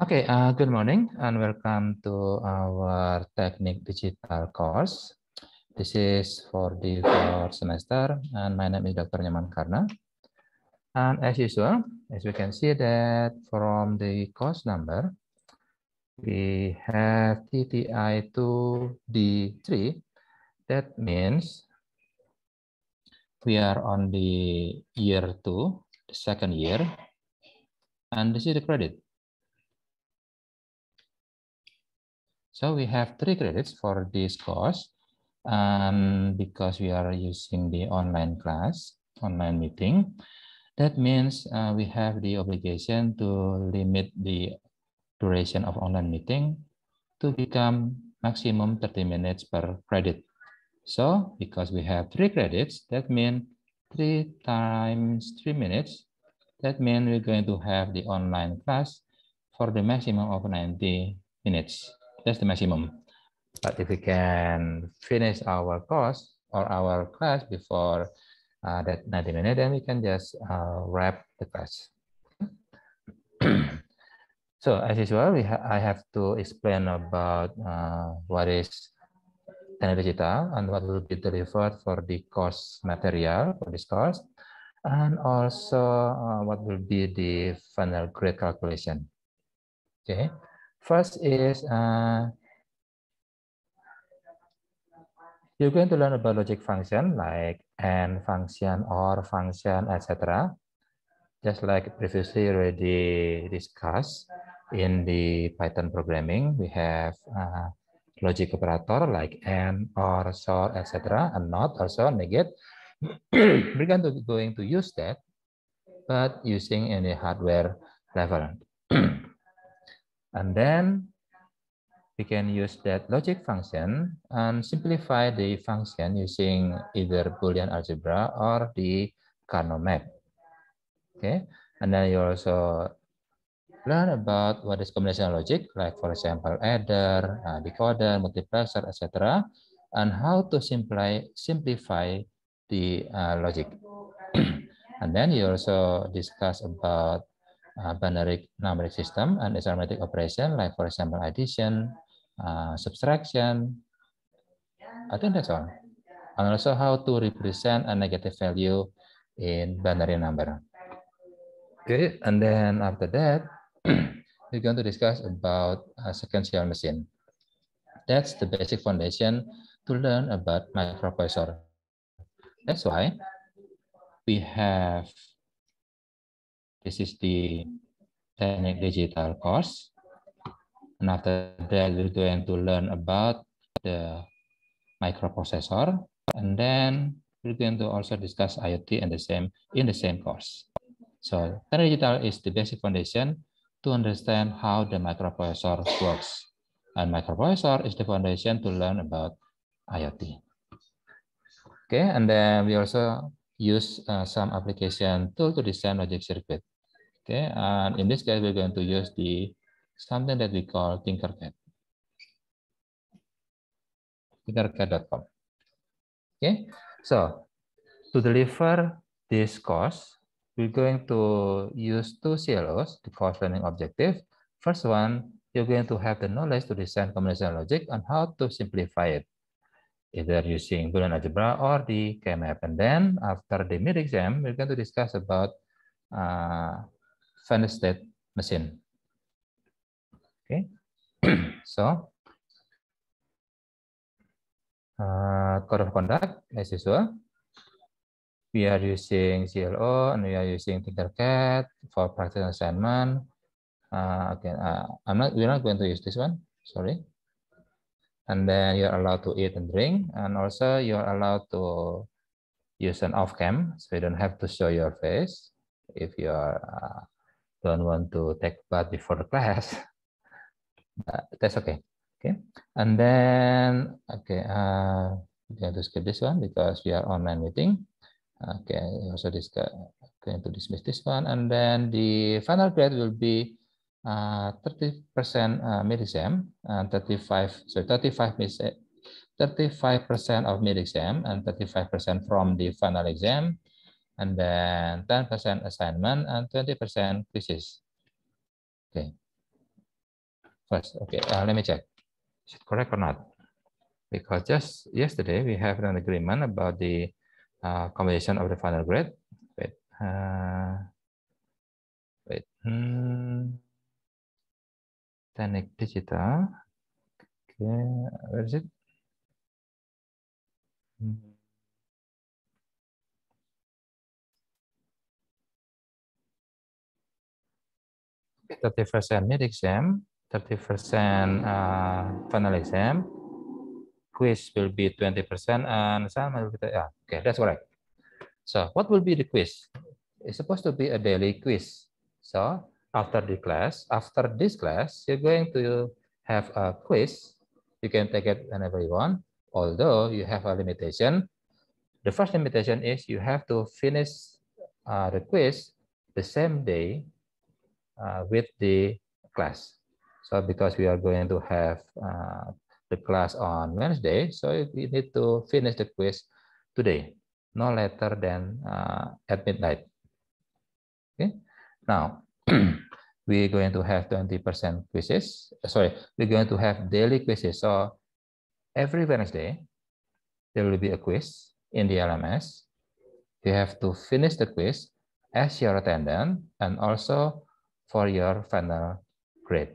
Okay, uh, good morning and welcome to our Technique Digital course. This is for the fourth semester and my name is Dr. Nyaman Karna. And as usual, as we can see that from the course number, we have TTI 2D3. That means we are on the year two, the second year, and this is the credit. So we have three credits for this course um, because we are using the online class, online meeting. That means uh, we have the obligation to limit the duration of online meeting to become maximum 30 minutes per credit. So because we have three credits, that means three times three minutes. That means we're going to have the online class for the maximum of 90 minutes. That's the maximum. But if we can finish our course or our class before uh, that 90 minutes, then we can just uh, wrap the class. so as usual, we ha I have to explain about uh, what is Tenaga Digital and what will be delivered for the course material for this course, and also uh, what will be the final grade calculation. Okay. First is uh, you're going to learn about logic function like and function, or function, etc. Just like previously already discussed in the Python programming, we have uh, logic operator like and, or, so, etc. and not, also, negate. We're going to, going to use that, but using any hardware level. And then we can use that logic function and simplify the function using either Boolean algebra or the Carnot map. Okay, and then you also learn about what is combinational logic, like for example, adder, uh, decoder, multiplexer, etc., and how to simplify simplify the uh, logic. and then you also discuss about Uh, binary numeric system and its arithmetic operation, like for example addition, uh, subtraction. I think that's all. And also how to represent a negative value in binary number. Okay, and then after that, we're going to discuss about a sequential machine. That's the basic foundation to learn about microprocessor. That's why we have This is the Technic Digital course. And after that, we're going to learn about the microprocessor. And then we're going to also discuss IoT and the same, in the same course. So Technic Digital is the basic foundation to understand how the microprocessor works. And microprocessor is the foundation to learn about IoT. Okay, and then we also use uh, some application tool to design logic circuit. Okay, and in this case, we're going to use the something that we call Tinkercad. Tinkercad.com. Okay, so to deliver this course, we're going to use two CLOs, the course learning objective. First one, you're going to have the knowledge to design combination logic on how to simplify it, either using Boolean algebra or the KMAP. And then after the mid-exam, we're going to discuss about uh, Fan state machine. Okay, so uh, code of conduct as usual. We are using CLO and we are using Tinkercad for practice assignment. Uh, okay. uh, I'm not. We're not going to use this one. Sorry. And then you're allowed to eat and drink, and also you're allowed to use an off cam, so you don't have to show your face if you are uh, don't want to take bath before the class, uh, that's okay. Okay, and then okay, uh, we're going to skip this one because we are online meeting. Okay, also this going to dismiss this one, and then the final grade will be uh, 30% uh, mid exam and 35, so 35 mid 35% of mid exam and 35% from the final exam and then 10% assignment and 20% quizzes. Okay. First, okay, uh, let me check. Is it correct or not? Because just yesterday we have an agreement about the uh, combination of the final grade. Wait, uh, wait. Hmm. Technic digital. Okay, where is it? Hmm. 30% mid exam, 30% uh, final exam, quiz will be 20% and assignment will be, yeah, okay, that's correct. So what will be the quiz? It's supposed to be a daily quiz. So after the class, after this class, you're going to have a quiz. You can take it whenever you want, although you have a limitation. The first limitation is you have to finish uh, the quiz the same day uh, with the class. So because we are going to have uh, the class on Wednesday, so we need to finish the quiz today, no later than uh, at midnight. Okay. Now, we're going to have 20% quizzes. Sorry, we're going to have daily quizzes. So every Wednesday, there will be a quiz in the LMS. You have to finish the quiz as your attendant and also for your final grade.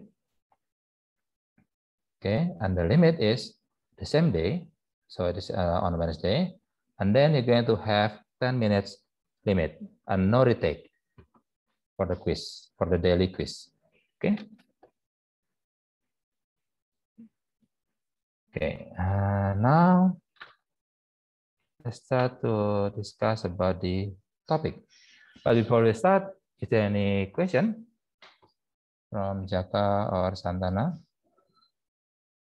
Okay, and the limit is the same day. So it is uh, on Wednesday. And then you're going to have 10 minutes limit and no retake for the quiz, for the daily quiz. Okay. Okay, uh, now let's start to discuss about the topic. But before we start, is there any question? from Jaka or Santana.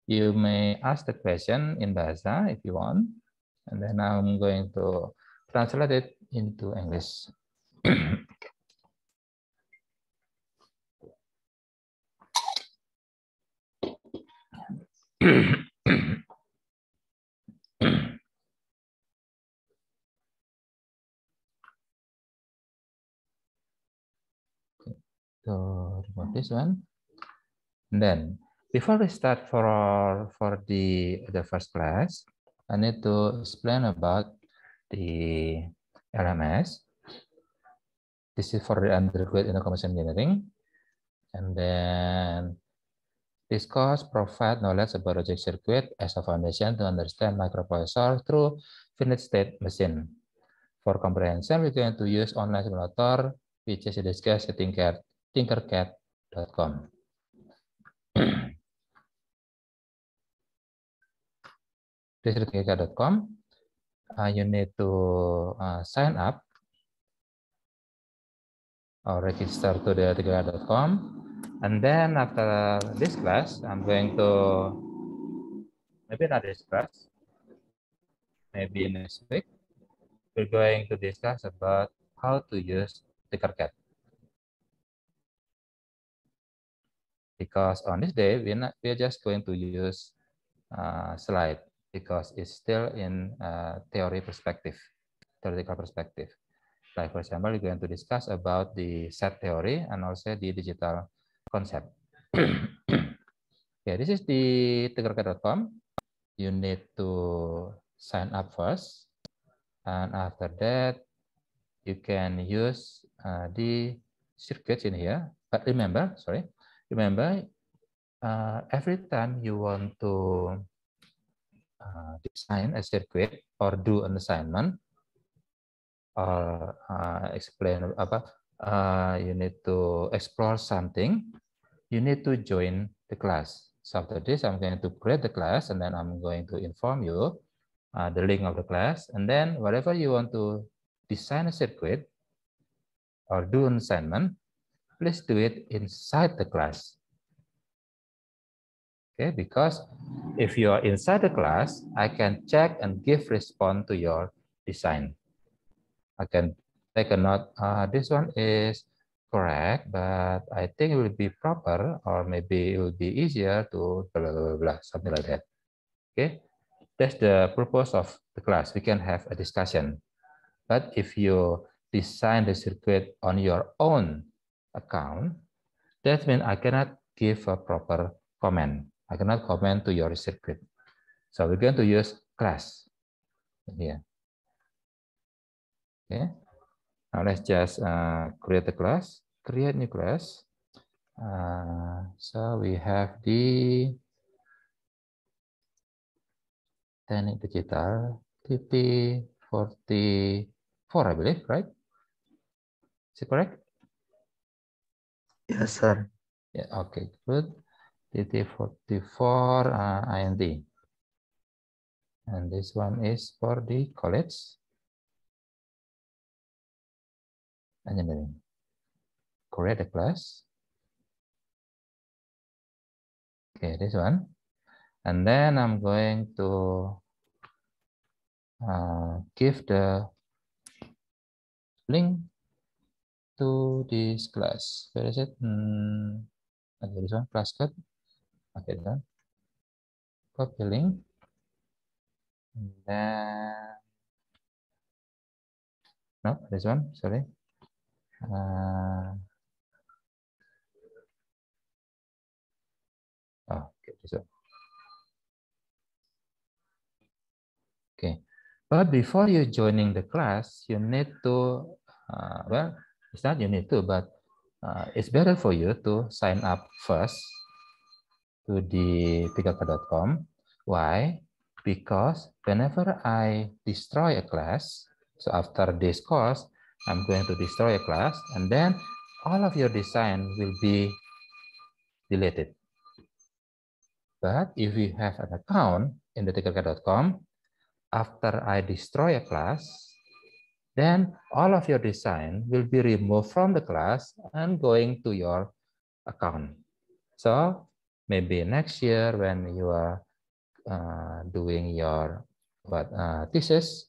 You may ask the question in Bahasa if you want, and then I'm going to translate it into English. So remove this one. And then before we start for for the the first class, I need to explain about the LMS. This is for the undergraduate in commercial engineering. And then this course provides knowledge about logic circuit as a foundation to understand microprocessor through finite state machine. For comprehension, we're going to use online simulator, which is discussed setting care tinkercad.com. This is tinkercad.com. Uh, you need to uh, sign up or register to the tinkercad.com. And then after this class, I'm going to, maybe not this class, maybe next week, we're going to discuss about how to use Tinkercad. because on this day, we're, not, we're just going to use uh, slide because it's still in uh, theory perspective, theoretical perspective. Like for example, we're going to discuss about the set theory and also the digital concept. okay, this is the tegarka.com. You need to sign up first. And after that, you can use uh, the circuits in here. But remember, sorry, Remember, uh, every time you want to uh, design a circuit or do an assignment or uh, explain apa, uh, you need to explore something, you need to join the class. So after this, I'm going to create the class and then I'm going to inform you uh, the link of the class. And then whatever you want to design a circuit or do an assignment, please do it inside the class. Okay, because if you are inside the class, I can check and give response to your design. I can take a note, uh, this one is correct, but I think it will be proper or maybe it will be easier to blah, blah, blah, blah something like that. Okay, that's the purpose of the class. We can have a discussion. But if you design the circuit on your own, account, that means I cannot give a proper comment. I cannot comment to your circuit. So we're going to use class here. Okay. Now let's just uh, create a class, create new class. Uh, so we have the teknik digital TP44, I believe, right? Is it correct? Yes, sir. Yeah, okay, good. DT44 uh, IND. And this one is for the college engineering. Create the class. Okay, this one. And then I'm going to uh, give the link to hmm, this class. Where is it? Hmm, okay, this one, class code. Okay, done. Copy link. And nah. then, no, this one, sorry. Uh, okay, this one. Okay, but before you joining the class, you need to, uh, well, It's not you need to, but uh, it's better for you to sign up first to the pkk.com. Why? Because whenever I destroy a class, so after this course, I'm going to destroy a class, and then all of your design will be deleted. But if you have an account in the pkk.com, after I destroy a class, then all of your design will be removed from the class and going to your account. So maybe next year when you are uh, doing your what uh, thesis,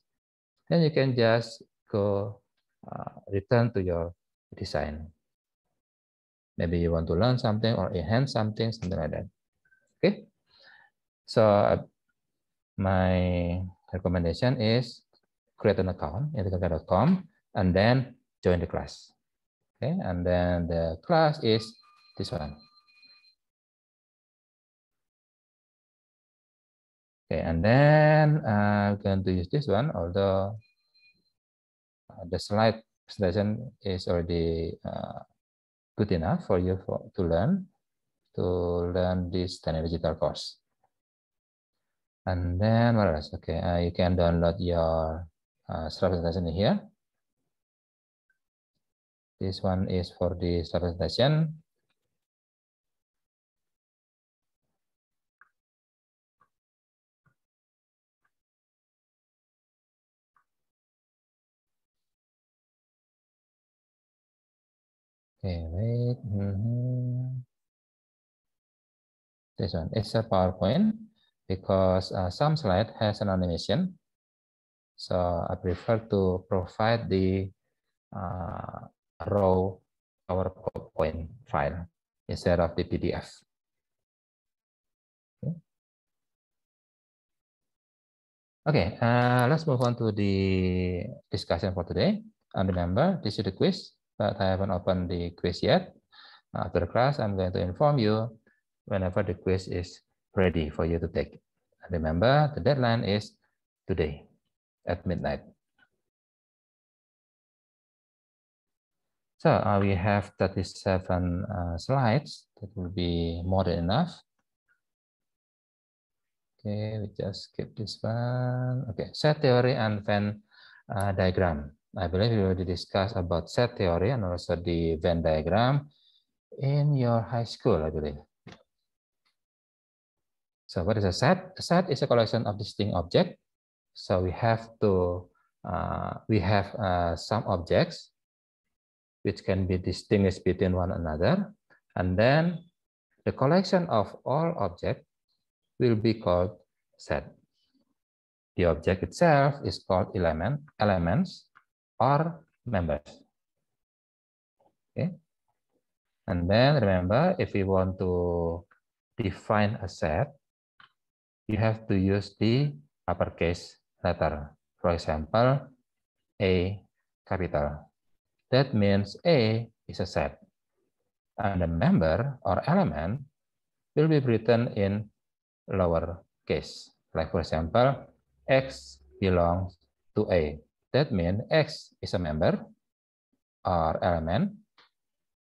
then you can just go uh, return to your design. Maybe you want to learn something or enhance something, something like that. Okay. So uh, my recommendation is create an account in and then join the class. Okay, and then the class is this one. Okay, and then I'm going to use this one, although uh, the slide presentation is already uh, good enough for you for, to learn, to learn this Tiny Digital course. And then what else? Okay, uh, you can download your uh, representation here. This one is for the representation. Okay, wait. Mm -hmm. This one is a PowerPoint because uh, some slide has an animation So I prefer to provide the uh, raw PowerPoint file instead of the PDF. Okay, uh, let's move on to the discussion for today. And remember, this is the quiz, but I haven't opened the quiz yet. Uh, after the class, I'm going to inform you whenever the quiz is ready for you to take. Remember, the deadline is today. at midnight. So uh, we have 37 uh, slides. That will be more than enough. Okay, we just skip this one. Okay, set theory and Venn uh, diagram. I believe we already discussed about set theory and also the Venn diagram in your high school, I believe. So what is a set? A set is a collection of distinct objects so we have to, uh, we have uh, some objects which can be distinguished between one another. And then the collection of all objects will be called set. The object itself is called element, elements or members. Okay. And then remember, if we want to define a set, you have to use the uppercase letter. For example, A capital. That means A is a set. And the member or element will be written in lower case. Like for example, X belongs to A. That means X is a member or element.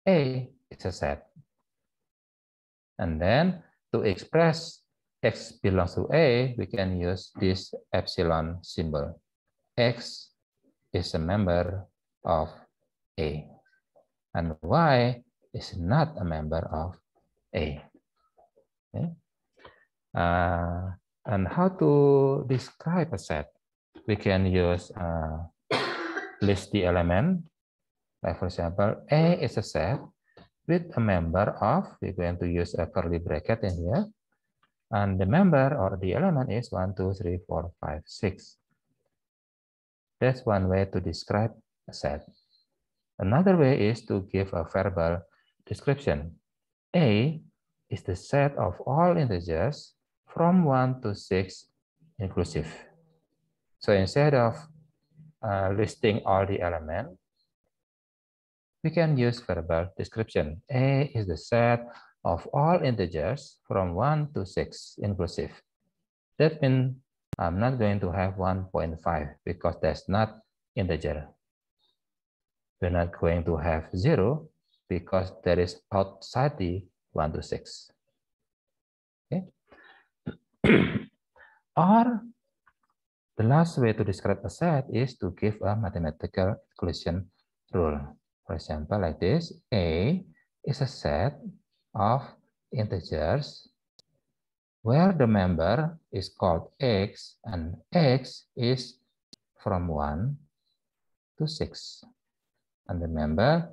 A is a set. And then to express x belongs to A, we can use this epsilon symbol. X is a member of A, and Y is not a member of A. Okay. Uh, and how to describe a set? We can use uh, list the element. Like for example, A is a set with a member of, we're going to use a curly bracket in here, And the member or the element is 1, 2, 3, 4, 5, 6. That's one way to describe a set. Another way is to give a verbal description. A is the set of all integers from 1 to 6 inclusive. So instead of uh, listing all the elements, we can use verbal description. A is the set of all integers from 1 to 6 inclusive. That means I'm not going to have 1.5 because that's not integer. We're not going to have 0 because that is outside the 1 to 6. Okay? or the last way to describe a set is to give a mathematical exclusion rule. For example, like this, A is a set of integers where the member is called x and x is from 1 to 6. And remember,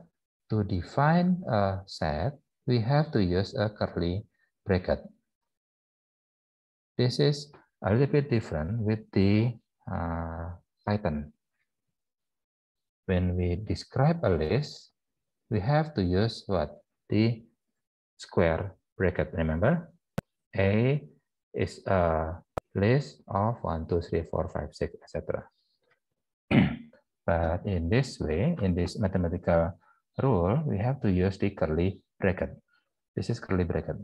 to define a set, we have to use a curly bracket. This is a little bit different with the uh, Python. When we describe a list, we have to use what? The square bracket, remember? A is a list of 1, 2, 3, 4, 5, 6, etc. but in this way, in this mathematical rule, we have to use the curly bracket. This is curly bracket.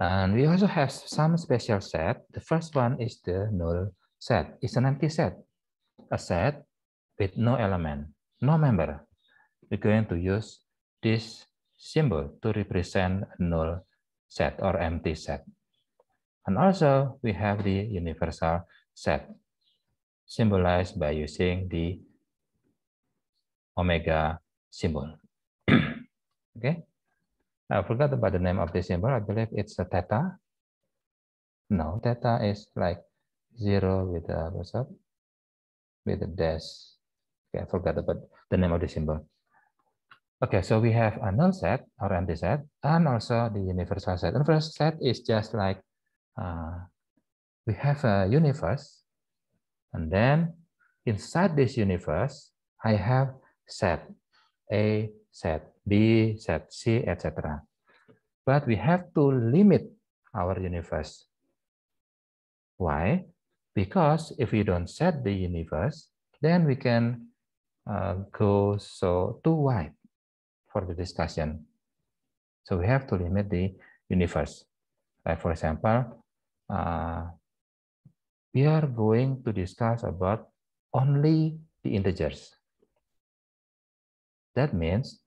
And we also have some special set. The first one is the null set. It's an empty set, a set with no element, no member. We're going to use this symbol to represent null set or empty set. And also we have the universal set symbolized by using the omega symbol. okay. I forgot about the name of this symbol. I believe it's a theta. No, theta is like zero with a what's up? With a dash. Okay, I forgot about the name of the symbol. Okay, so we have a null set or empty set, and also the universal set. Universal set is just like uh, we have a universe, and then inside this universe, I have set A, set B, set C, etc. But we have to limit our universe. Why? Because if we don't set the universe, then we can uh, go so too wide for the discussion. So we have to limit the universe. Like for example, uh, we are going to discuss about only the integers. That means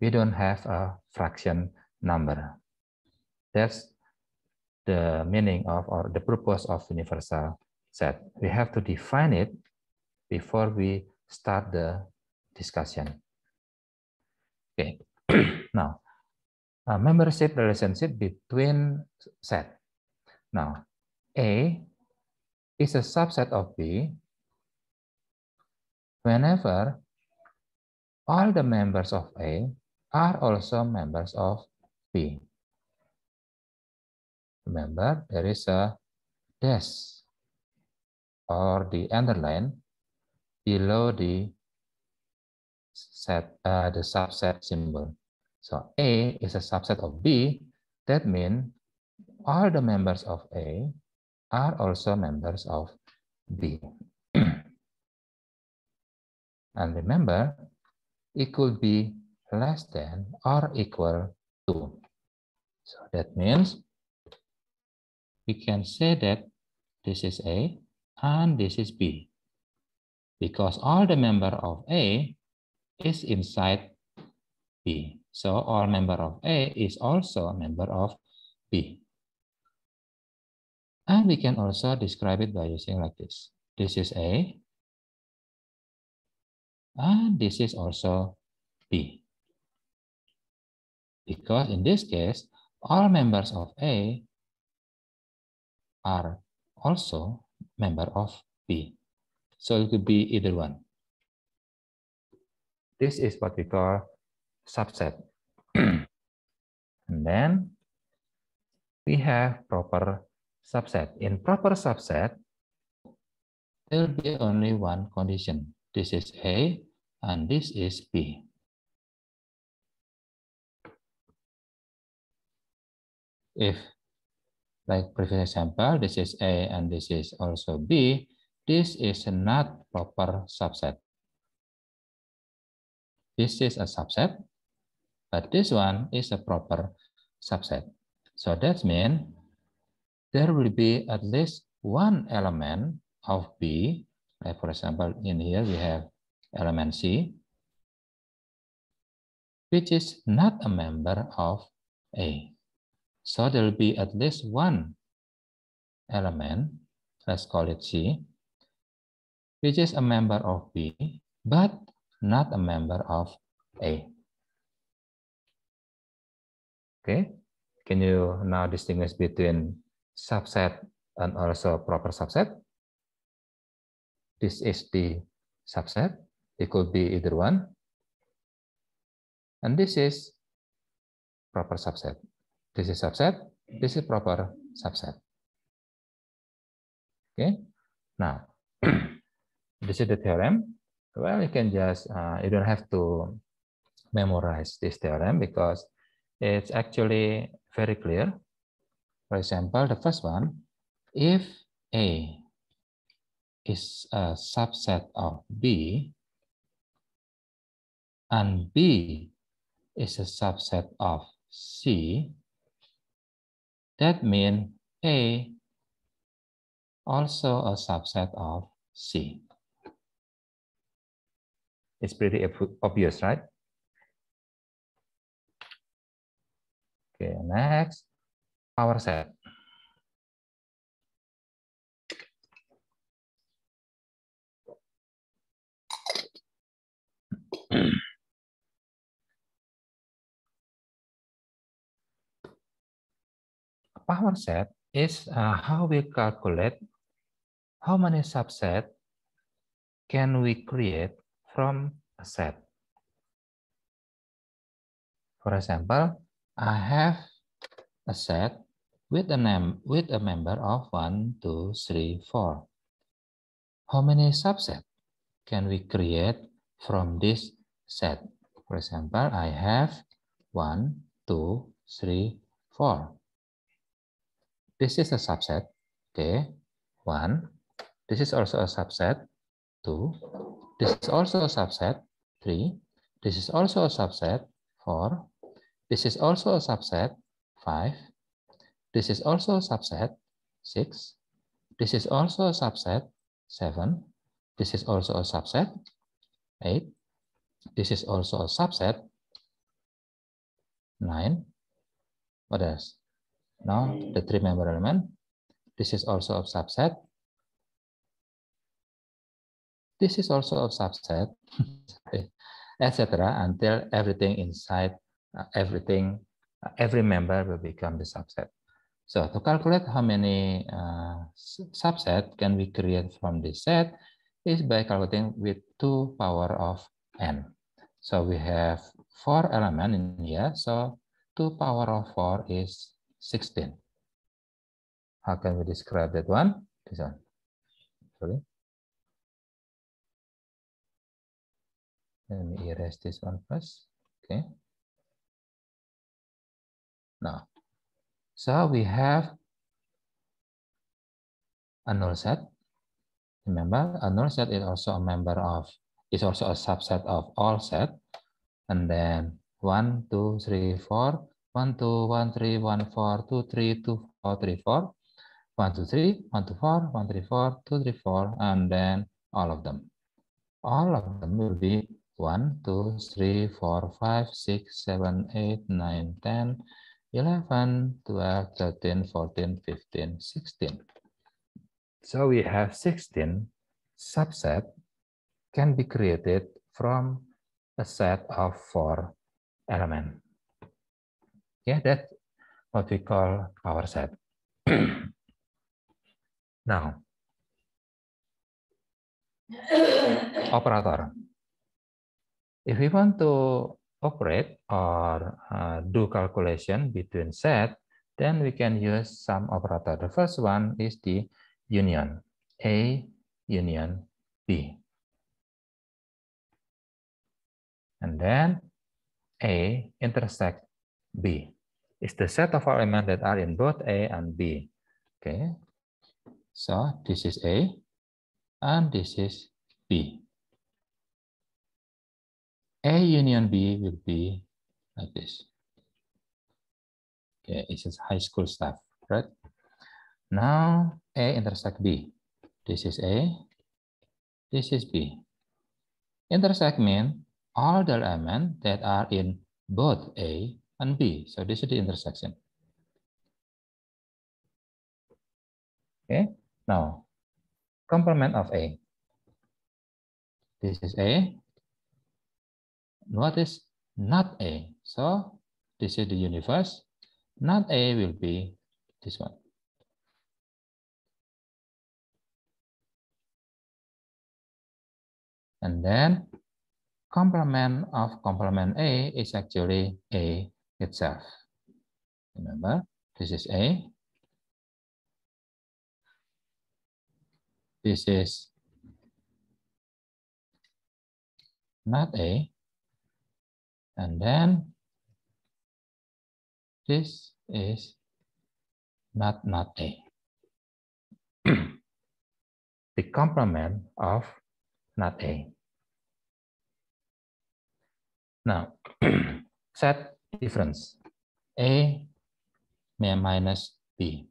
we don't have a fraction number. That's the meaning of or the purpose of universal set. We have to define it before we start the discussion. Okay. now, a membership relationship between set. Now, A is a subset of B whenever all the members of A are also members of B. Remember, there is a dash or the underline below the set uh, the subset symbol. So A is a subset of B. That means all the members of A are also members of B. and remember, it could be less than or equal to. So that means we can say that this is A and this is B because all the member of A is inside B. So all member of A is also a member of B. And we can also describe it by using like this. This is A. And this is also B. Because in this case, all members of A are also member of B. So it could be either one. This is what we call subset. and then we have proper subset. In proper subset, there will be only one condition. This is A and this is B. If, like previous example, this is A and this is also B, this is not proper subset. This is a subset, but this one is a proper subset. So that means there will be at least one element of B. Like for example, in here we have element C, which is not a member of A. So there will be at least one element, let's call it C, which is a member of B, but not a member of A. Okay, can you now distinguish between subset and also proper subset? This is the subset. It could be either one. And this is proper subset. This is subset. This is proper subset. Okay. Now, this is the theorem. Well, you can just, uh, you don't have to memorize this theorem because it's actually very clear. For example, the first one, if A is a subset of B and B is a subset of C, that means A also a subset of C. It's pretty obvious, right? Okay, next, power set. power set is uh, how we calculate how many subset can we create from a set. For example, I have a set with a name with a member of 1, 2, 3, 4. How many subsets can we create from this set? For example, I have 1, 2, 3, 4. This is a subset. Okay. 1. This is also a subset. 2. This is also a subset, three. This is also a subset, four. This is also a subset, five. This is also a subset, six. This is also a subset, seven. This is also a subset, eight. This is also a subset, nine. What else? Now the three member element. This is also a subset, this is also a subset, eh, etc. Until everything inside, uh, everything, uh, every member will become the subset. So to calculate how many uh, subset can we create from this set is by calculating with 2 power of n. So we have four element in here. So 2 power of 4 is 16. How can we describe that one? This one. Sorry. Let me erase this one first. Okay. Now, so we have a null set. Remember, a null set is also a member of, is also a subset of all set. And then one, two, three, four. One, two, one, three, one, four, two, three, two, four, three, four. One, two, three, one, two, four, one, three, four, two, three, four, and then all of them. All of them will be 1, 2, 3, 4, 5, 6, 7, 8, 9, 10, 11, 12, 13, 14, 15, 16. So we have 16 subset can be created from a set of four elements. Yeah, that's what we call power set. now, operator. If we want to operate or uh, do calculation between set, then we can use some operator. The first one is the union, A union B. And then A intersect B. It's the set of elements that are in both A and B. Okay, so this is A and this is B. A union B will be like this. Okay, it says high school stuff, right? Now A intersect B. This is A, this is B. Intersect means all the elements that are in both A and B. So this is the intersection. Okay, now complement of A. This is A, what is not A? So this is the universe. Not A will be this one. And then complement of complement A is actually A itself. Remember, this is A. This is not A. And then this is not not a, the complement of not A. Now, set difference. A minus B.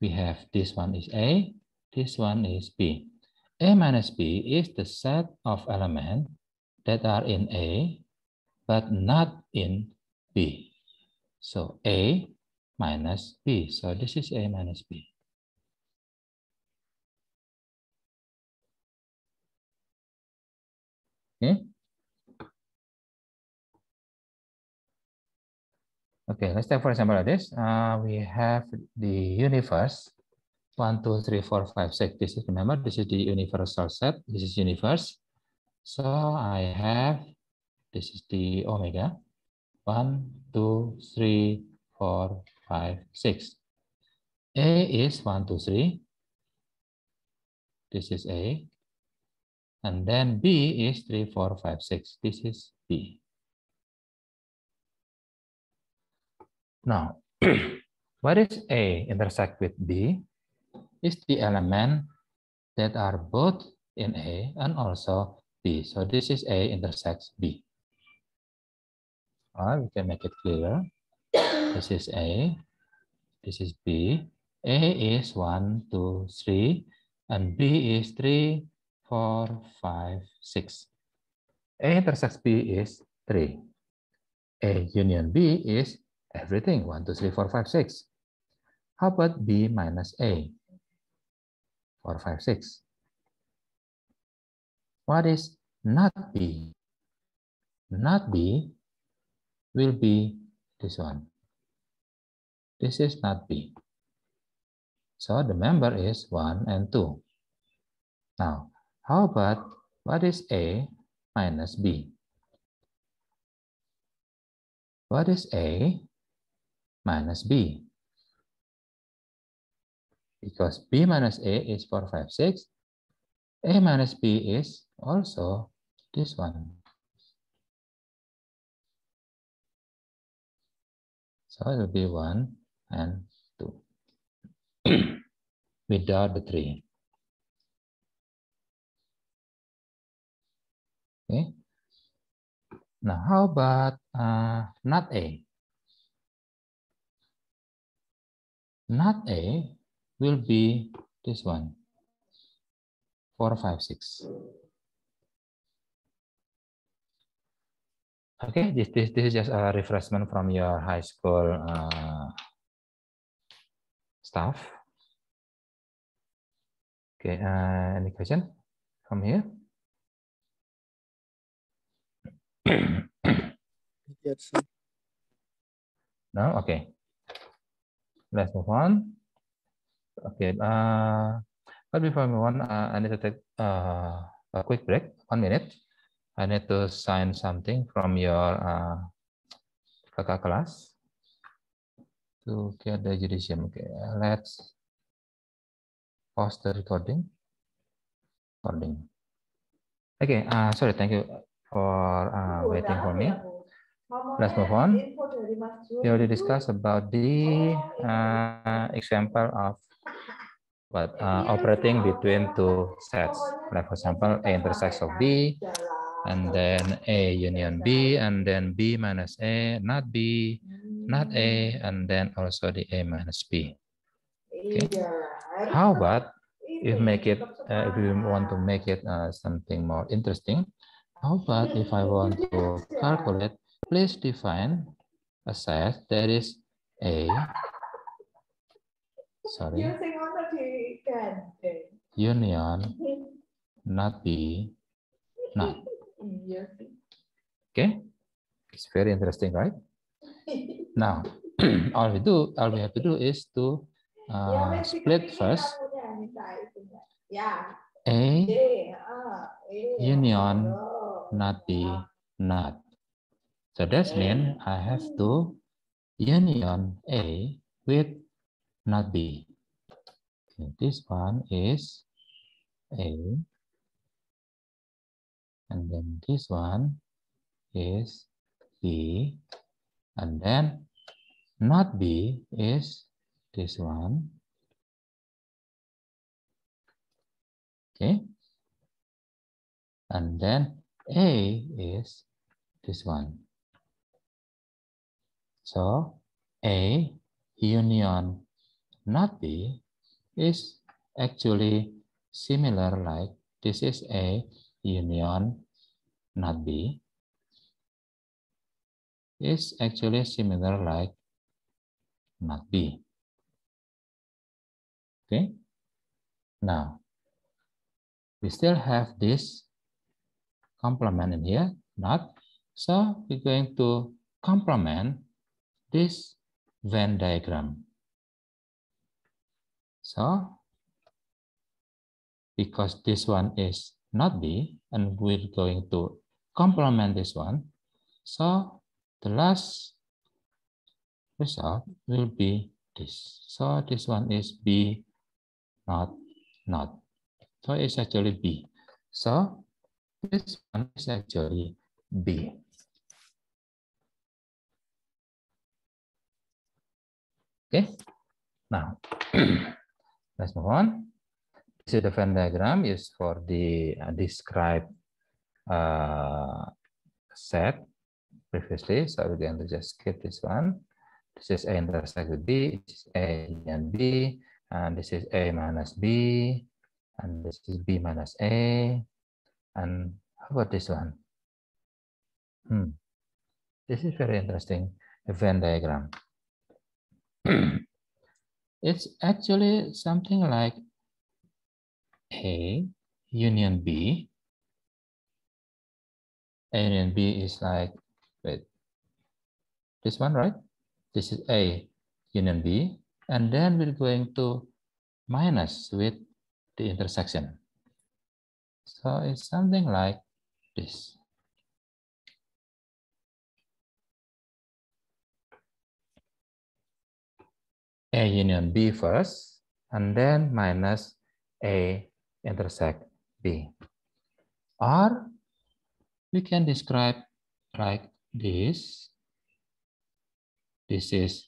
We have this one is A, this one is B. A minus B is the set of elements that are in A but not in B. So A minus B. So this is A minus B. Okay. Hmm? Okay, let's take for example like this. Uh, we have the universe. one, two, three, four, five, six. This is, remember, this is the universal set. This is universe. So I have This is the omega. One, two, three, four, five, six. A is one, two, three. This is A. And then B is three, four, five, six. This is B. Now, what is A intersect with B? Is the element that are both in A and also B. So this is A intersects B. All right, we can make it clear. This is A, this is B. A is 1, 2, 3, and B is 3, 4, 5, 6. A intersects B is 3. A union B is everything, 1, 2, 3, 4, 5, 6. How about B minus A? 4, 5, 6. What is not B? Not B will be this one. This is not B. So the member is 1 and 2. Now, how about what is A minus B? What is A minus B? Because B minus A is 4, 5, 6. A minus B is also this one. So it will be 1 and 2. we dot the 3. Okay. Now, how about uh, not A? Not A will be this one. Okay, this, this, this is just a refreshment from your high school uh, staff. Okay, uh, any question from here? yes, No, okay. Let's move on. Okay, uh, but before we move on, uh, I need to take uh, a quick break, one minute. I need to sign something from your uh, kakak kelas to get the judicium. Okay, let's pause the recording. Recording. Okay, uh, sorry, thank you for uh, waiting for me. Ya, let's move on. We already discussed about the oh, iya. uh, example of what uh, iya, operating iya. between two sets. Like for example, A intersects of B and then A union B, and then B minus A, not B, not A, and then also the A minus B. Okay. How about if make it, uh, if we want to make it uh, something more interesting, how about if I want to calculate, please define a set that is A, sorry, union, not B, not Hmm, yes. Iya okay, it's very interesting, right? now, all we do, all we have to do is to uh, ya, split first. Kan ya. A union not B not. So that's mean I have to union A with not B. Okay, this one is A and then this one is B, and then not B is this one. Okay. And then A is this one. So A union not B is actually similar like this is A union not B is actually similar like not B. Okay. Now, we still have this complement in here, not. So we're going to complement this Venn diagram. So because this one is not B, and we're going to complement this one. So the last result will be this. So this one is B not not. So it's actually B. So this one is actually B. Okay, now let's move on. So the Venn diagram is for the uh, describe uh, set previously. So we're going to just skip this one. This is A intersect with B, this is A and B, and this is A minus B, and this is B minus A. And how about this one? Hmm. This is very interesting Venn diagram. it's actually something like a union B. A union B is like, wait, this one, right? This is A union B. And then we're going to minus with the intersection. So it's something like this. A union B first, and then minus A intersect B. Or we can describe like this. This is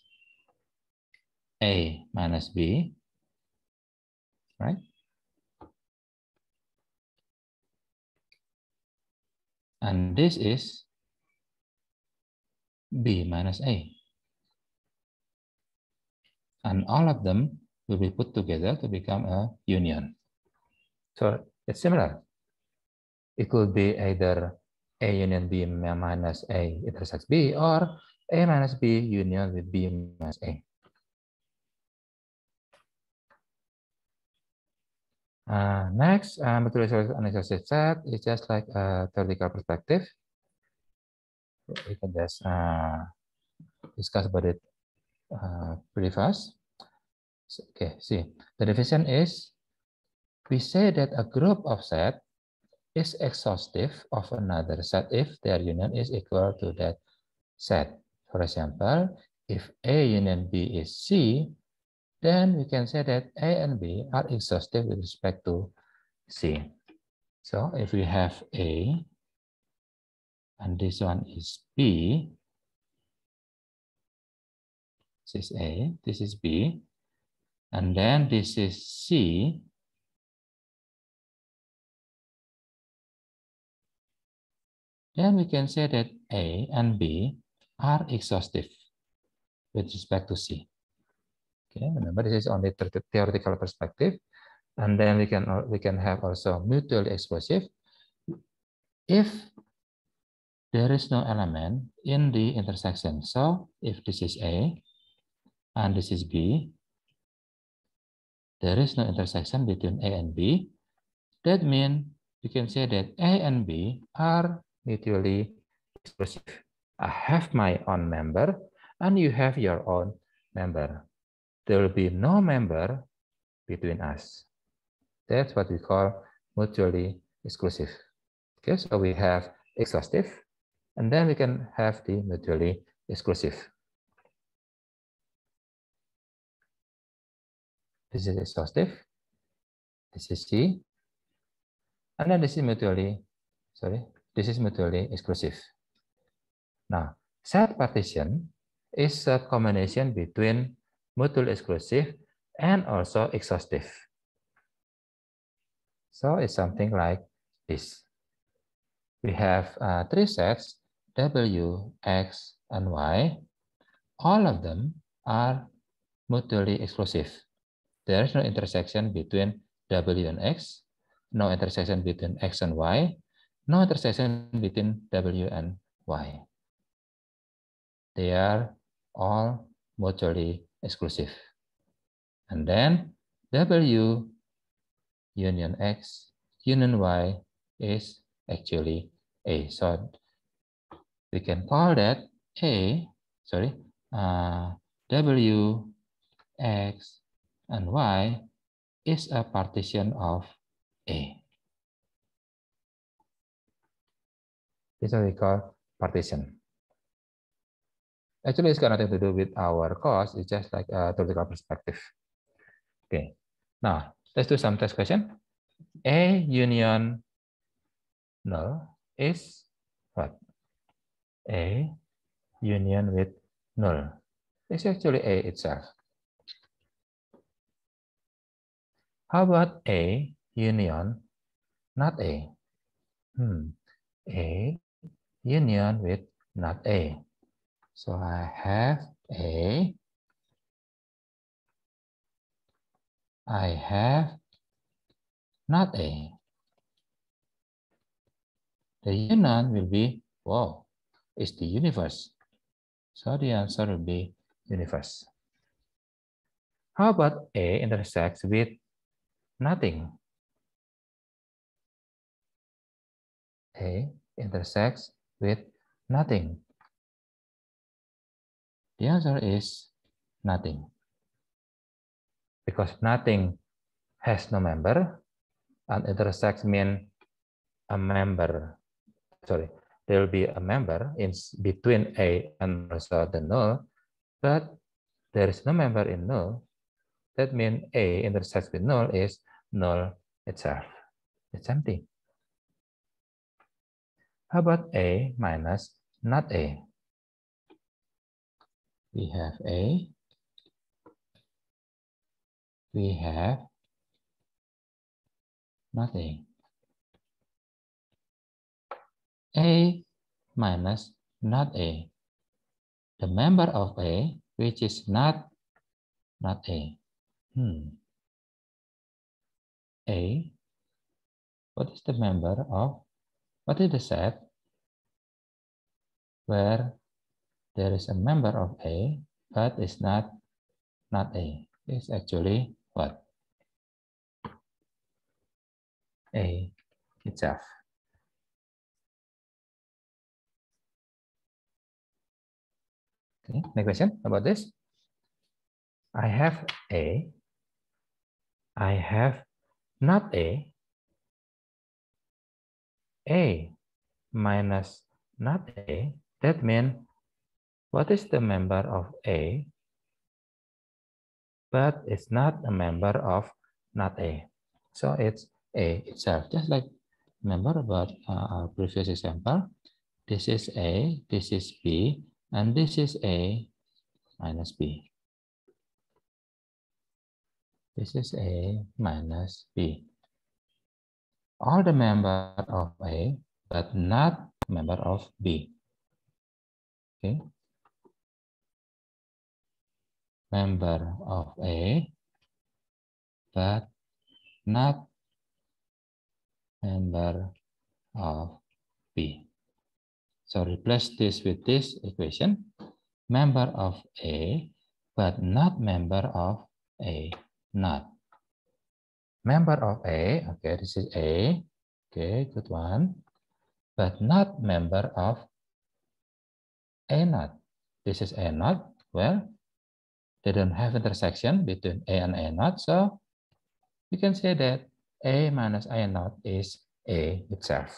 A minus B, right? And this is B minus A. And all of them will be put together to become a union. So it's similar. It could be either A union B minus A intersects B or A minus B union with B minus A. Uh, next, uh, material analysis set is just like a theoretical perspective. We can just uh, discuss about it uh, pretty fast. So, okay, see, the division is we say that a group of set is exhaustive of another set if their union is equal to that set. For example, if A union B is C, then we can say that A and B are exhaustive with respect to C. So if we have A, and this one is B, this is A, this is B, and then this is C, then we can say that A and B are exhaustive with respect to C. Okay, remember this is only theoretical perspective. And then we can we can have also mutually exclusive. If there is no element in the intersection, so if this is A and this is B, there is no intersection between A and B. That means we can say that A and B are mutually exclusive. I have my own member and you have your own member. There will be no member between us. That's what we call mutually exclusive. Okay, so we have exhaustive and then we can have the mutually exclusive. This is exhaustive. This is C. And then this is mutually, sorry, this is mutually exclusive. Now, set partition is a combination between mutually exclusive and also exhaustive. So it's something like this. We have uh, three sets, W, X, and Y. All of them are mutually exclusive. There is no intersection between W and X, no intersection between X and Y, no intersection between W and Y. They are all mutually exclusive. And then W union X union Y is actually A. So we can call that A, sorry, uh, W, X, and Y is a partition of A. This is called partition. Actually, it's got nothing to do with our course. It's just like a theoretical perspective. Okay. Now, let's do some test question. A union null is what? A union with null. It's actually A itself. How about A union not A? Hmm. A union with not A. So I have A. I have not A. The union will be, wow, it's the universe. So the answer will be universe. How about A intersects with nothing? A intersects with nothing? The answer is nothing. Because nothing has no member, and intersects mean a member. Sorry, there will be a member in between A and also the null, but there is no member in null. That means A intersects with null is null itself. It's empty. How about A minus not A? We have A. We have nothing. A minus not A. The member of A, which is not not A. Hmm. A, what is the member of what is the set where there is a member of A but it's not not A? It's actually what? A itself. Okay, next question about this. I have A. I have not A, a minus not A, that means what is the member of A, but it's not a member of not A. So it's A itself, just like remember about uh, our previous example. This is A, this is B, and this is A minus B. This is A minus B all the member of A, but not member of B. Okay. Member of A, but not member of B. So replace this with this equation. Member of A, but not member of A not. member of A, okay, this is A, okay, good one, but not member of A not, This is A not. Well, they don't have intersection between A and A not, so we can say that A minus A not is A itself.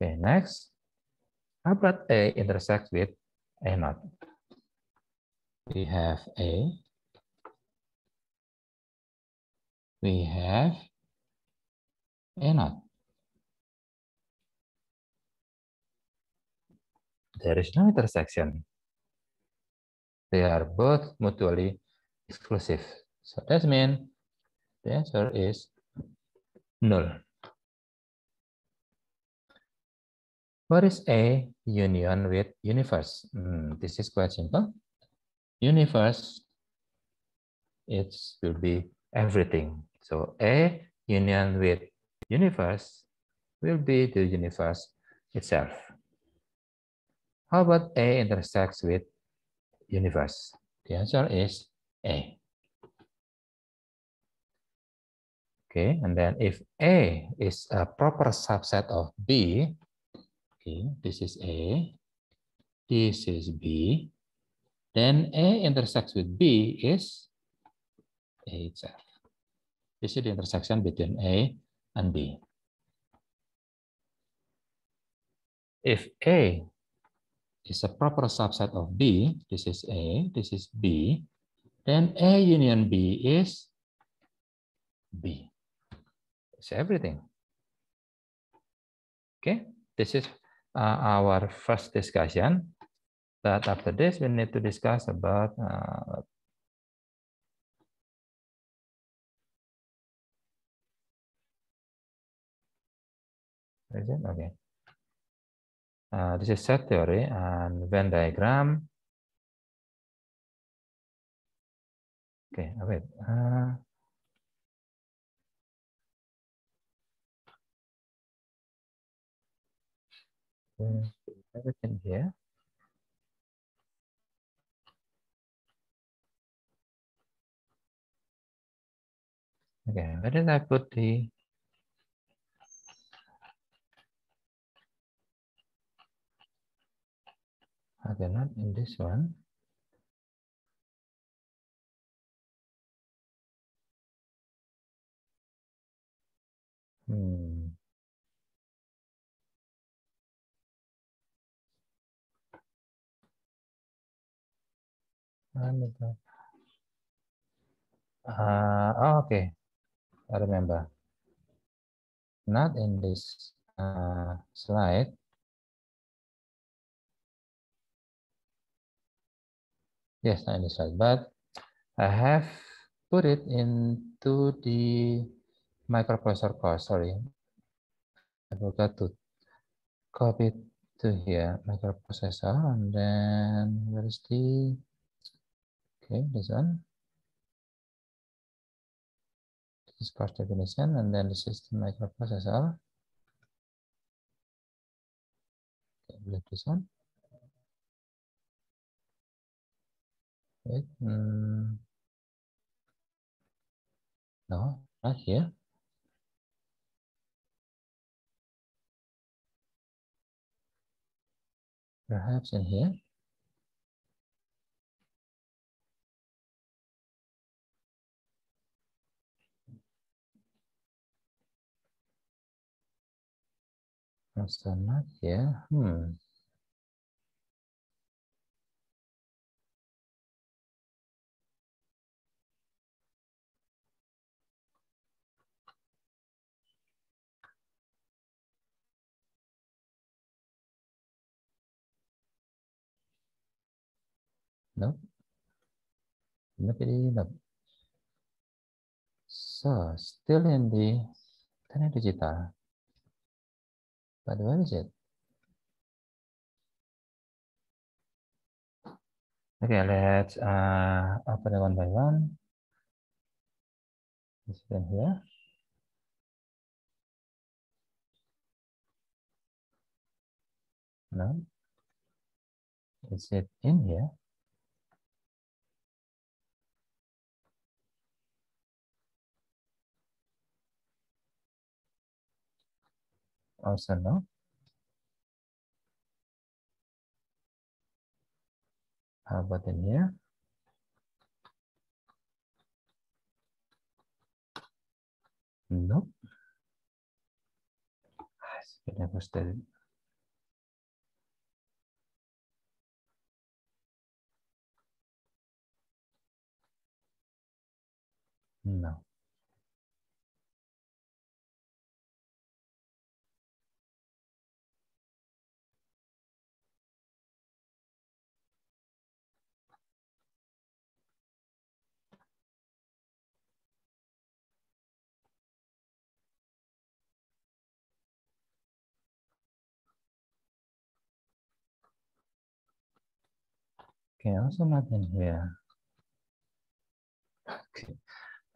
Okay, next, how about A intersects with A not? We have A we have a There is no intersection. They are both mutually exclusive. So that means the answer is null. What is A union with universe? Mm, this is quite simple. Universe, it will be everything so A union with universe will be the universe itself. How about A intersects with universe? The answer is A. Okay, and then if A is a proper subset of B, okay, this is A, this is B, then A intersects with B is A itself. This is the intersection between A and B. If A is a proper subset of B, this is A, this is B, then A union B is B. It's everything. Okay, this is uh, our first discussion. But after this, we need to discuss about uh, Is it? Okay. Uh, this is set theory and Venn diagram. Okay, uh, wait. Uh, everything here. Okay, where did I put the I not in this one. Hmm. Uh, oh, okay. I remember. Not in this uh, slide. Yes, nah, I understand. But I have put it into the microprocessor core. Sorry. I forgot to copy it to here, microprocessor. And then where is the, okay, this one. This is course definition. And then this is the microprocessor. Okay, this one. It, um, no, not here. Perhaps in here. Also not here. Hmm. No? Not enough. So, still in the tenant digital. But where is it? Okay, let's uh, open it one by one. This one here. No. Is it in here? answer now. How about in here? Nope. It never stayed. No. Okay, also nothing here. Okay,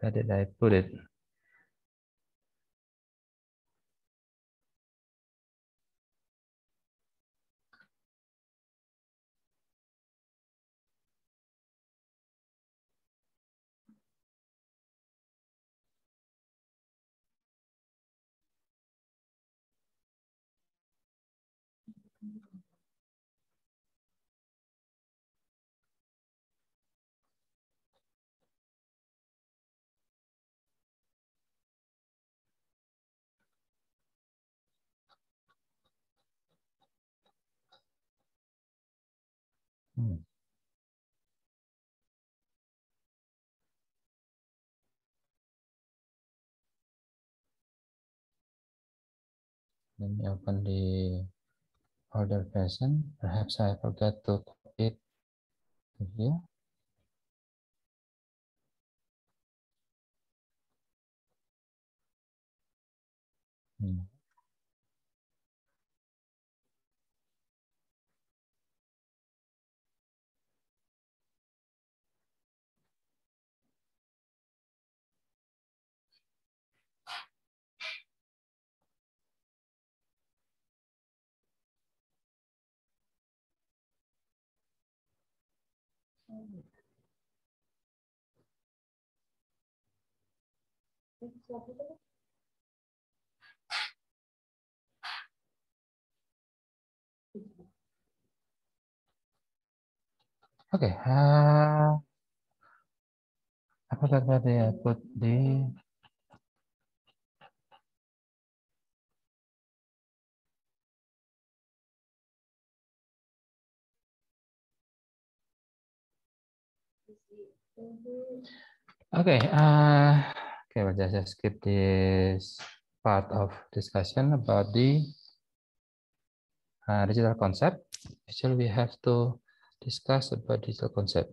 where did I put it? Hmm. Let me open the older version. Perhaps I forgot to copy it here. Iya. Hmm. Oke, okay. uh, eh, apa tadi ya put di Okay, uh, eh, okay, we'll just, skip this part of discussion about the uh, digital concept. Actually, we have to discuss about digital concept.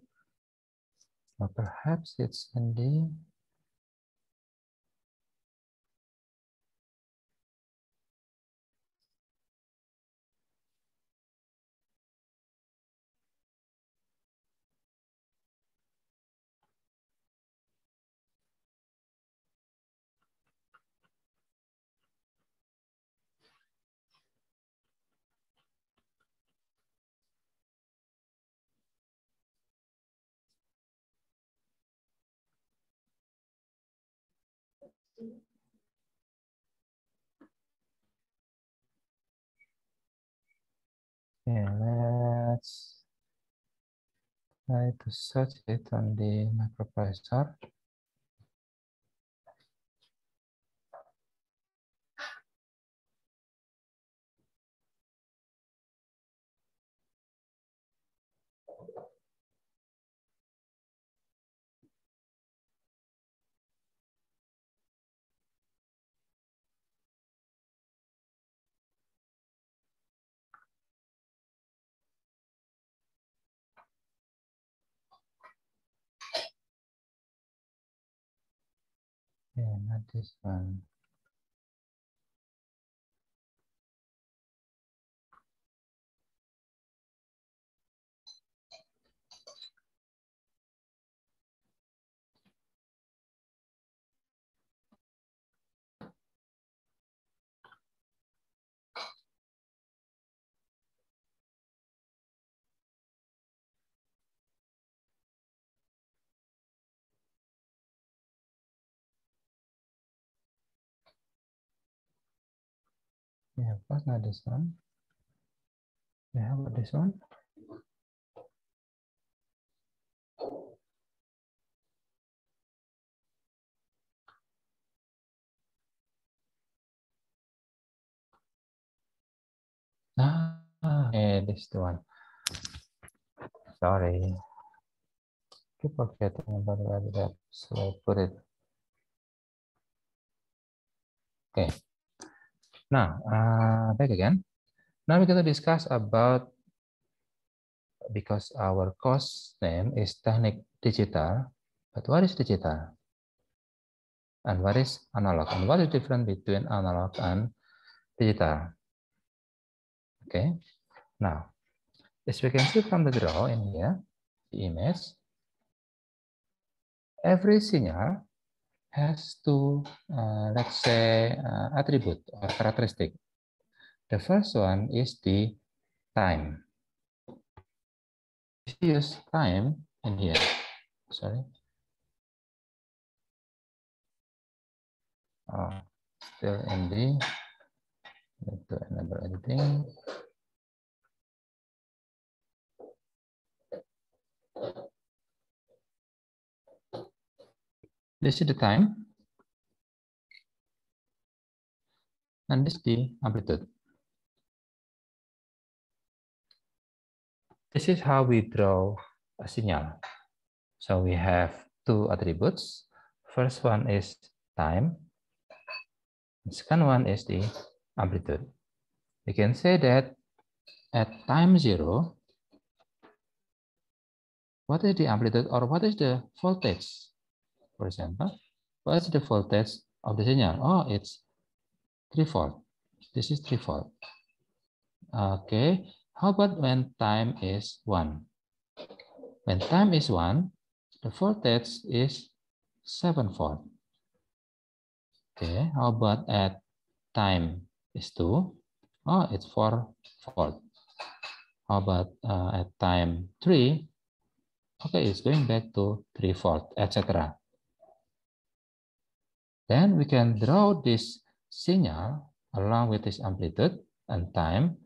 Well, perhaps it's in the And let's try to search it on the microprocessor. Yeah, not this one. Yeah, plus not this one. Yeah, how about this one? Ah, yeah, this one. Sorry. Keep forgetting about that. So I put it. Okay. Now, nah, uh, ah, back again. Ya, now nah, we're going to discuss about, because our course name is Technic Digital, but what is digital? And what is analog? And what is different between analog and digital? Okay, now, as we can see from the draw in here, the image, every signal has two, uh, let's say, uh, attribute or characteristic. The first one is the time. Use time in here. Sorry. Uh, still in the. Need to enable editing. this is the time and this is the amplitude. This is how we draw a signal. So we have two attributes. First one is time. The second one is the amplitude. We can say that at time zero, what is the amplitude or what is the voltage for example, what's the voltage of the signal? Oh, it's 3 volt. This is 3 volt. Okay, how about when time is 1? When time is 1, the voltage is 7 volt. Okay, how about at time is 2? Oh, it's 4 volt. How about uh, at time 3? Okay, it's going back to 3 volt, etc. Then we can draw this signal along with this amplitude and time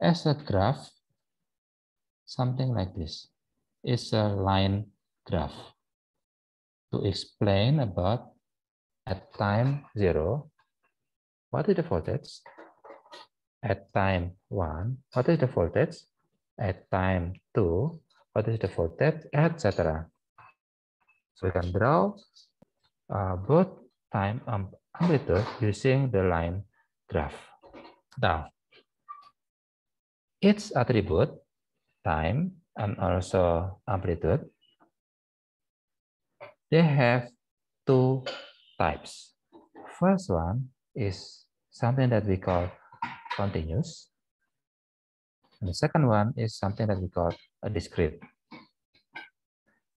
as a graph, something like this. It's a line graph to explain about at time zero, what is the voltage? At time one, what is the voltage? At time two, what is the voltage, etc. So we can draw uh, both time and um, amplitude using the line graph. Now, its attribute, time, and also amplitude, they have two types. First one is something that we call continuous. And the second one is something that we call a discrete.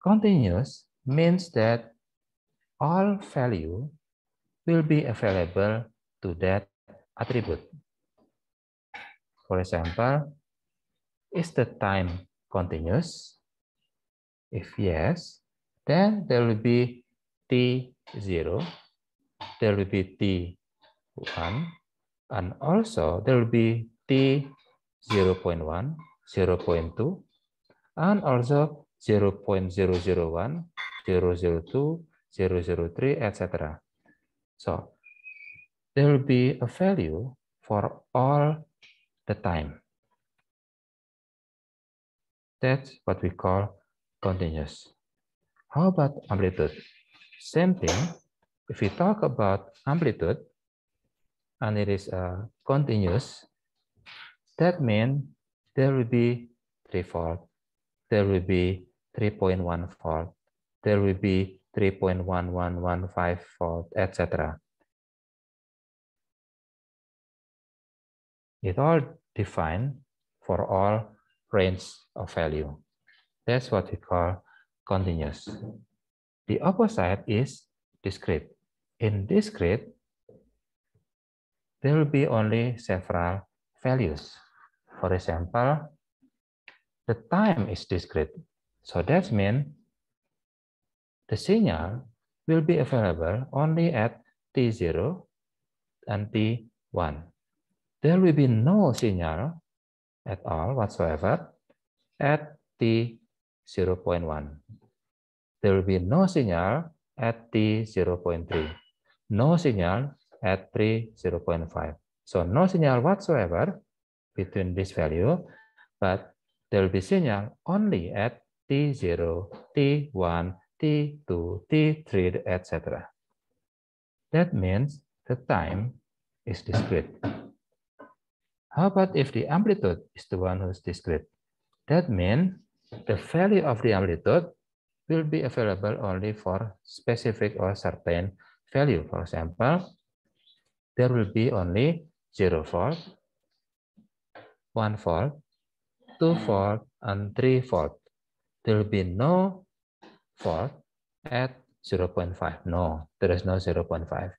Continuous means that all value will be available to that attribute. For example, is the time continuous? If yes, then there will be T0, there will be T1, and also there will be T 0.1, 0.2, and also 0.001, 002, 003, etc. So there will be a value for all the time. That's what we call continuous. How about amplitude? Same thing, if we talk about amplitude and it is uh, continuous, that means there will be 3 there will be 3.1 fold, there will be 3.1115 volt, etc. It all defined for all range of value. That's what we call continuous. The opposite is discrete. In discrete, there will be only several values. For example, the time is discrete. So that means the signal will be available only at T0 and T1. There will be no signal at all whatsoever at T 0.1. There will be no signal at T 0.3, no signal at t 0.5. So no signal whatsoever between this value, but there will be signal only at T0, T1, T2, T3, etc. That means the time is discrete. How about if the amplitude is the one who is discrete? That means the value of the amplitude will be available only for specific or certain value. For example, there will be only 0 volt, 1 volt, 2 volt, and 3 volt. There will be no Four at 0 0.5? No, there is no 0 0.5.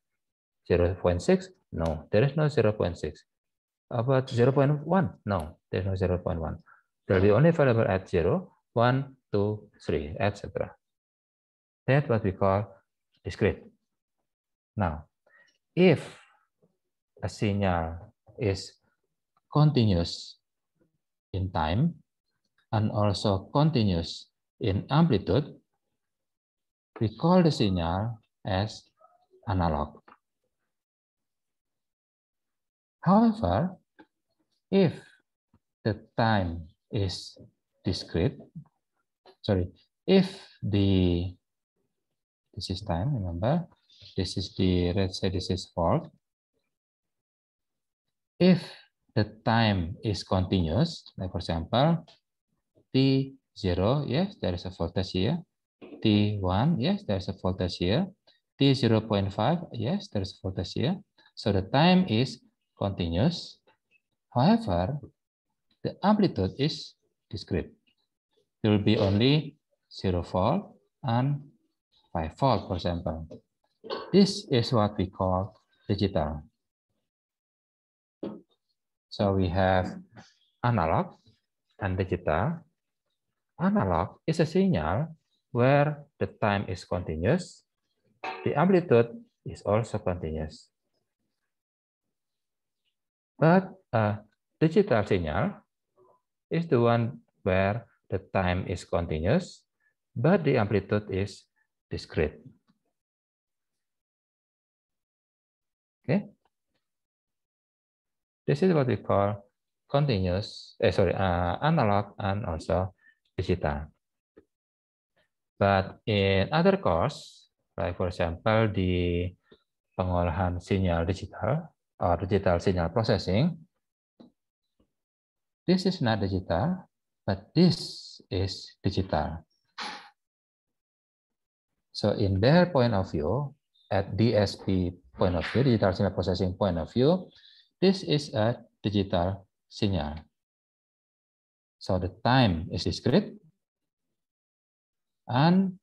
0 0.6? No, there is no 0 0.6. About 0 0.1? No, there's no 0 0one There They'll be only available at 0, 1, 2, 3, etc. That's what we call discrete. Now, if a signal is continuous in time and also continuous in amplitude, we call the signal as analog. However, if the time is discrete, sorry, if the, this is time, remember, this is the, red, say this is fault. If the time is continuous, like for example, t zero, yes, there is a voltage here, T1, yes, there's a voltage here. T0.5, yes, there's a voltage here. So the time is continuous. However, the amplitude is discrete. There will be only 0 volt and 5 volt, for example. This is what we call digital. So we have analog and digital. Analog is a signal where the time is continuous, the amplitude is also continuous. But a uh, digital signal is the one where the time is continuous, but the amplitude is discrete. Okay. This is what we call continuous, eh, sorry, uh, analog and also digital. But in other course, like for example di pengolahan sinyal digital or digital signal processing, this is not digital, but this is digital. So in their point of view, at DSP point of view, digital signal processing point of view, this is a digital signal. So the time is discrete, and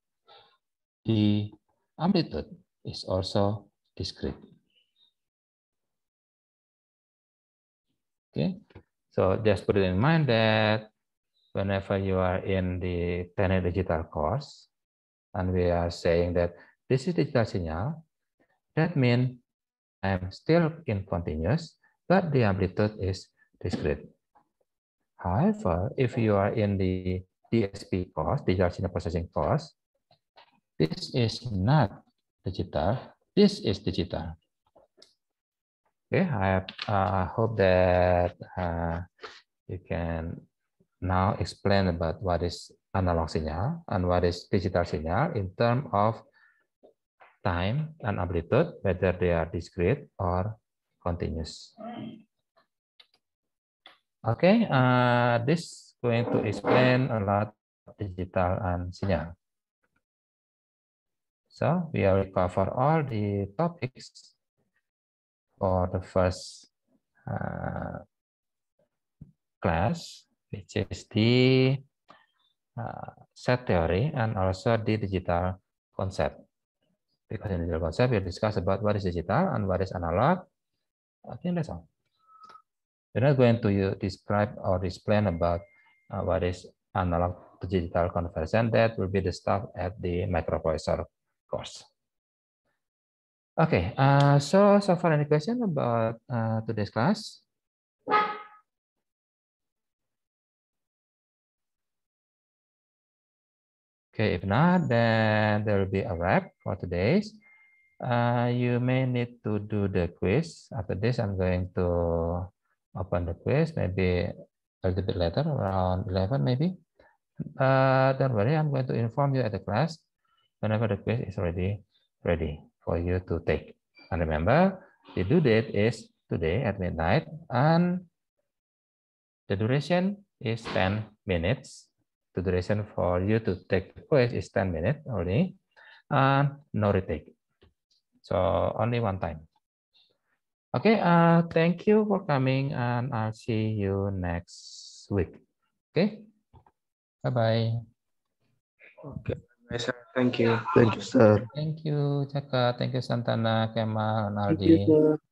the amplitude is also discrete. Okay, so just put it in mind that whenever you are in the Tenet digital course, and we are saying that this is digital signal, that means I'm still in continuous, but the amplitude is discrete. However, if you are in the DSP cost, digital signal processing cost. This is not digital. This is digital. Okay, I uh, hope that uh, you can now explain about what is analog signal and what is digital signal in terms of time and amplitude, whether they are discrete or continuous. Okay, uh, this going to explain a lot of digital and signal. So we will cover all the topics for the first uh, class, which is the uh, set theory and also the digital concept. Because in digital concept, we discuss about what is digital and what is analog. I think that's all. We're not going to uh, describe or explain about uh, what is analog to digital conversion. That will be the stuff at the microprocessor course. Okay, uh, so so far any question about uh, today's class? Okay, if not, then there will be a wrap for today's. Uh, you may need to do the quiz. After this, I'm going to open the quiz. Maybe a little bit later, around 11 maybe. But uh, don't worry, I'm going to inform you at the class whenever the quiz is already ready for you to take. And remember, the due date is today at midnight, and the duration is 10 minutes. The duration for you to take the quiz is 10 minutes only, and no retake. So only one time. Okay, uh, thank you for coming and I'll see you next week. Okay, bye-bye. Okay, Thank you. Thank you, sir. Thank you, Chaka. Thank you, Santana, Kemal, and Aldi. Thank you, sir.